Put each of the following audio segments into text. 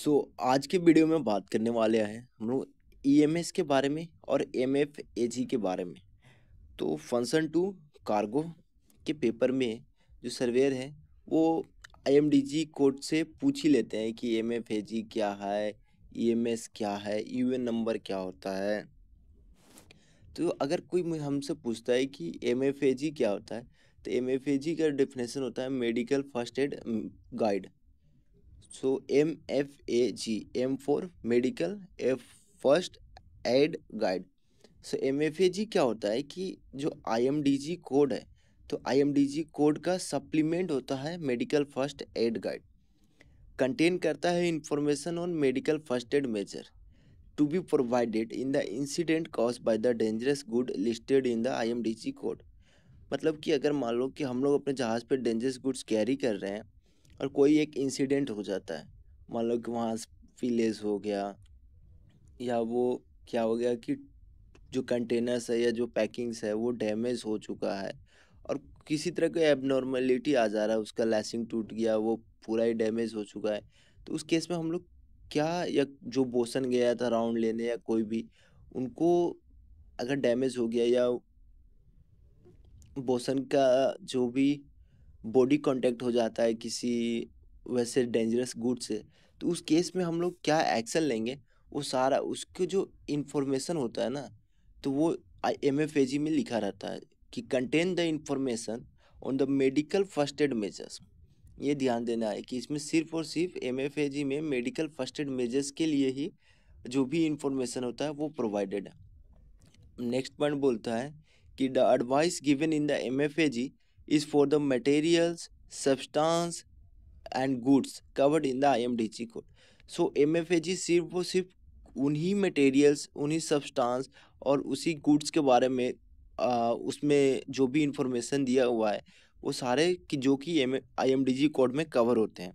सो so, आज के video में बात करने वाले हैं हम लोग ई e के बारे में और एम एफ के बारे में तो फंक्शन टू कार्गो के पेपर में जो सर्वेयर है वो आई कोर्ट से पूछ ही लेते हैं कि एम एफ क्या है ई e क्या है यू नंबर क्या होता है तो अगर कोई हमसे पूछता है कि एम क्या होता है तो एम का डेफिनेशन होता है medical first aid guide so M F A G M for medical F first aid guide so M F A G क्या होता है कि जो I M D G code है तो I M D G code का supplement होता है medical first aid guide contain करता है information on medical first aid measure to be provided in the incident cause by the dangerous good listed in the I M D G code मतलब कि अगर मान लो कि हम लोग अपने जहाज़ पर डेंजरस गुड्स कैरी कर रहे हैं और कोई एक इंसिडेंट हो जाता है मान लो कि वहाँ विलेज हो गया या वो क्या हो गया कि जो कंटेनर्स है या जो पैकिंग्स है वो डैमेज हो चुका है और किसी तरह का एबनॉर्मलिटी आ जा रहा है उसका लैसिंग टूट गया वो पूरा ही डैमेज हो चुका है तो उस केस में हम लोग क्या या जो बोसन गया था राउंड लेने या कोई भी उनको अगर डैमेज हो गया या बोसन का जो भी बॉडी कांटेक्ट हो जाता है किसी वैसे डेंजरस गुड से तो उस केस में हम लोग क्या एक्शन लेंगे वो सारा उसके जो इन्फॉर्मेशन होता है ना तो वो एम एफ ए जी में लिखा रहता है कि contain the information on the medical first aid measures ये ध्यान देना है कि इसमें सिर्फ और सिर्फ एम एफ ए जी में मेडिकल फर्स्ट एड मेजर्स के लिए ही जो भी इन्फॉर्मेशन होता है वो प्रोवाइडेड है नेक्स्ट पॉइंट बोलता है कि the advice given in the M F A G is for the materials, substance and goods covered in the IMDG code. So MFAG सिर्फ वो सिर्फ उन्हीं मटेरियल्स उन्हीं substance और उसी गुड्स के बारे में आ, उसमें जो भी इंफॉर्मेशन दिया हुआ है वो सारे कि जो कि एम आई कोड में कवर होते हैं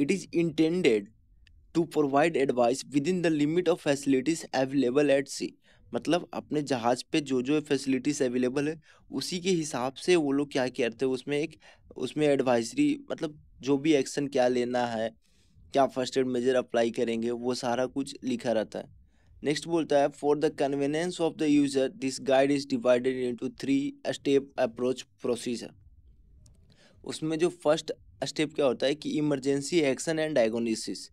it is intended to provide advice within the limit of facilities available at sea मतलब अपने जहाज़ पे जो जो फैसिलिटीज़ अवेलेबल है उसी के हिसाब से वो लोग क्या करते हैं उसमें एक उसमें एडवाइजरी मतलब जो भी एक्शन क्या लेना है क्या फर्स्ट एड मेजर अप्लाई करेंगे वो सारा कुछ लिखा रहता है नेक्स्ट बोलता है for the convenience of the user this guide is divided into three step approach procedure उसमें जो फर्स्ट स्टेप क्या होता है कि emergency action and diagnosis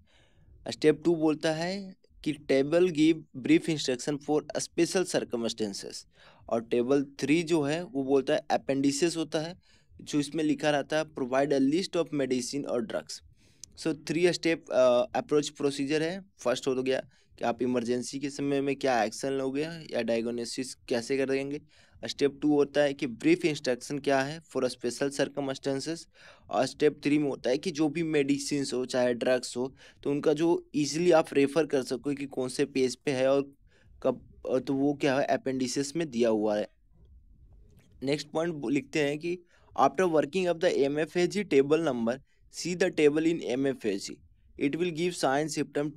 step two बोलता है कि table give brief instruction for special circumstances और टेबल थ्री जो है वो बोलता है अपेंडिसेस होता है जो इसमें लिखा रहता है provide a list of medicine और drugs so three step approach procedure है फर्स्ट हो तो गया कि आप इमरजेंसी के समय में क्या एक्शन लोगे या डायग्नोसिस कैसे कर देंगे स्टेप टू होता है कि ब्रीफ इंस्ट्रक्शन क्या है फॉर स्पेशल सरकम और स्टेप थ्री में होता है कि जो भी मेडिसिन हो चाहे ड्रग्स हो तो उनका जो ईजिली आप रेफ़र कर सको कि कौन से पेज पे है और कब तो वो क्या है अपेंडिसिस में दिया हुआ है नेक्स्ट पॉइंट लिखते हैं कि after working of the M F A G table number see the table in M F A G it will give sign symptom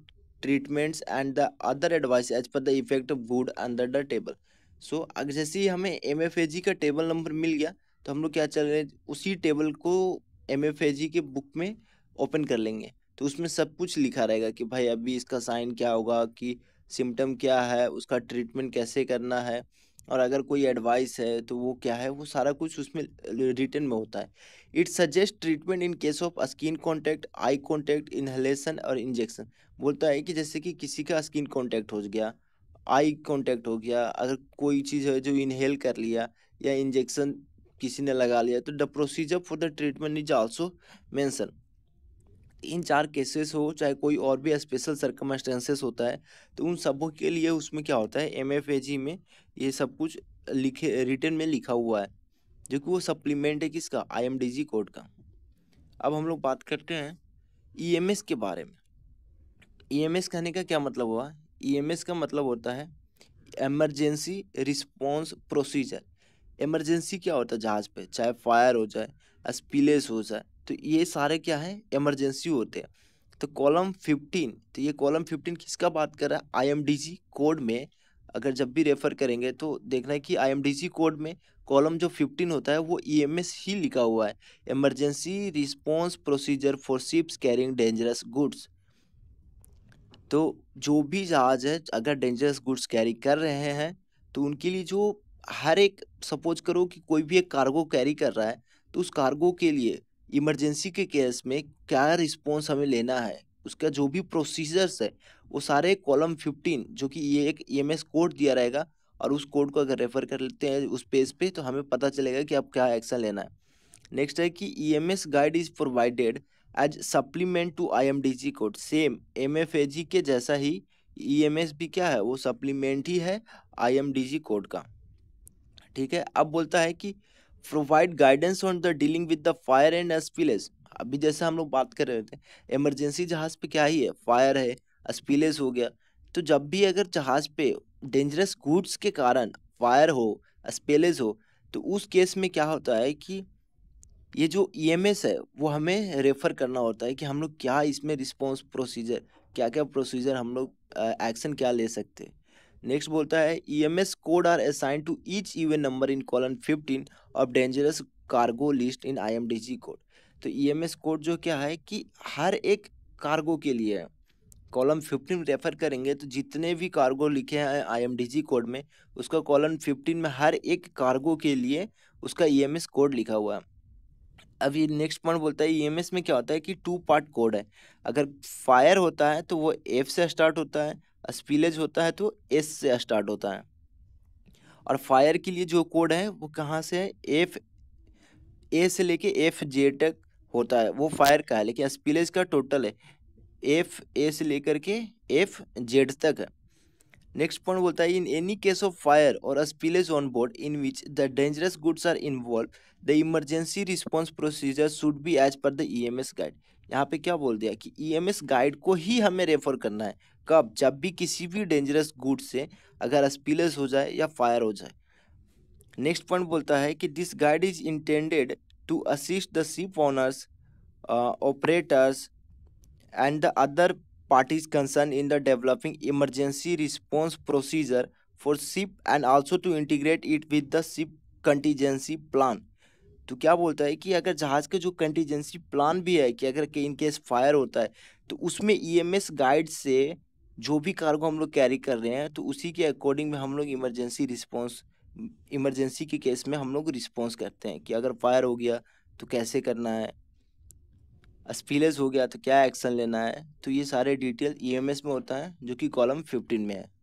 treatments and the other advice as per the effect of good under the table so अगर जैसे ही हमें M का table number मिल गया तो हम लोग क्या चल रहे उसी टेबल को एम के बुक में ओपन कर लेंगे तो उसमें सब कुछ लिखा रहेगा कि भाई अभी इसका साइन क्या होगा कि सिम्टम क्या है उसका ट्रीटमेंट कैसे करना है और अगर कोई एडवाइस है तो वो क्या है वो सारा कुछ उसमें रिटर्न में होता है it suggest treatment in case of skin contact eye contact inhalation और इंजेक्शन बोलता है कि जैसे कि किसी का स्किन कॉन्टैक्ट हो गया आई कांटेक्ट हो गया अगर कोई चीज़ है जो इनहेल कर लिया या इंजेक्शन किसी ने लगा लिया तो the procedure for the treatment is also mention in चार केसेस हो चाहे कोई और भी स्पेशल सर्कमस्टेंसेस होता है तो उन सबों के लिए उसमें क्या होता है एम में ये सब कुछ लिखे रिटर्न में लिखा हुआ है जो कि वो सप्लीमेंट है किसका आई कोड का अब हम लोग बात करते हैं ई e के बारे में ई e कहने का क्या मतलब हुआ ईएमएस e का मतलब होता है एमरजेंसी रिस्पॉन्स प्रोसीजर एमरजेंसी क्या होता है जहाज़ पे चाहे फायर हो जाए स्पीलेस हो जाए तो ये सारे क्या है एमरजेंसी होते हैं तो कॉलम फिफ्टीन तो ये कॉलम फिफ्टीन किसका बात कर रहा है सी कोड में अगर जब भी रेफ़र करेंगे तो देखना है कि सी कोड में कॉलम जो फिफ्टीन होता है वो ईएमएस e ही लिखा हुआ है emergency response procedure for ships carrying dangerous goods तो जो भी जहाज है अगर डेंजरस गुड्स कैरी कर रहे हैं तो उनके लिए जो हर एक सपोज करो कि कोई भी एक कार्गो कैरी कर रहा है तो उस कार्गो के लिए इमरजेंसी के केस में क्या रिस्पॉन्स हमें लेना है उसका जो भी प्रोसीजर्स है वो सारे कॉलम फिफ्टीन जो कि ये एक ई e कोड दिया रहेगा और उस कोड को अगर रेफ़र कर लेते हैं उस पेज पे तो हमें पता चलेगा कि आप क्या एक्शन लेना है नेक्स्ट है कि E M S guide is provided as supplement to IMDG code same MFAG के जैसा ही ईएमएस e भी क्या है वो सप्लीमेंट ही है आईएमडीजी कोड का ठीक है अब बोलता है कि provide guidance on the dealing with the fire and spills अभी जैसे हम लोग बात कर रहे होते हैं इमरजेंसी जहाज़ पे क्या ही है फायर है एसपीलेस हो गया तो जब भी अगर जहाज़ पे डेंजरस गुड्स के कारण फायर हो एसपीलेस हो तो उस केस में क्या होता है कि ये जो ई e है वो हमें रेफ़र करना होता है कि हम लोग क्या इसमें रिस्पॉन्स प्रोसीजर क्या क्या प्रोसीजर हम लोग एक्शन क्या ले सकते हैं नेक्स्ट बोलता है E M S code are assign to each U number in column fifteen of dangerous cargo list in I M D G code तो ई एम एस कोड जो क्या है कि हर एक कार्गो के लिए है कॉलम फिफ्टीन रेफर करेंगे तो जितने भी कार्गो लिखे हैं I M D G code में उसका कॉलम फिफ्टीन में हर एक कार्गो के लिए उसका ई एम एस कोड लिखा हुआ है अब ये नेक्स्ट पॉइंट बोलता है ईएमएस में क्या होता है कि टू पार्ट कोड है अगर फायर होता है तो वो एफ से स्टार्ट होता है स्पीलेज होता है तो एस से स्टार्ट होता है और फायर के लिए जो कोड है वो कहाँ से है एफ ए से लेके एफ जे तक होता है वो फायर का है लेकिन स्पीलेज का टोटल है एफ ए से लेकर के एफ जेड तक है नेक्स्ट पॉइंट बोलता है in any case of fire और a spillage on board in which the dangerous goods are involve the emergency response procedure should be as per the EMS guide यहाँ पे क्या बोल दिया कि ईएमएस e गाइड को ही हमें रेफर करना है कब जब भी किसी भी डेंजरस गुड से अगर स्पिलेज हो जाए या फायर हो जाए नेक्स्ट पॉइंट बोलता है कि this guide is intended to assist the ship owners operators and the other parties concerned in the developing emergency response procedure for ship and also to integrate it with the ship contingency plan. तो क्या बोलता है कि अगर जहाज़ का जो contingency plan भी है कि अगर के इन केस फायर होता है तो उसमें ईएमएस e गाइड से जो भी कार्गो हम लोग कैरी कर रहे हैं तो उसी के अकॉर्डिंग में हम लोग इमरजेंसी रिस्पॉन्स इमरजेंसी के केस में हम लोग रिस्पॉन्स करते हैं कि अगर फायर हो गया तो कैसे करना है स्पीलेस हो गया तो क्या एक्शन लेना है तो ये सारे डिटेल ई e में होता है जो कि कॉलम फिफ्टीन में है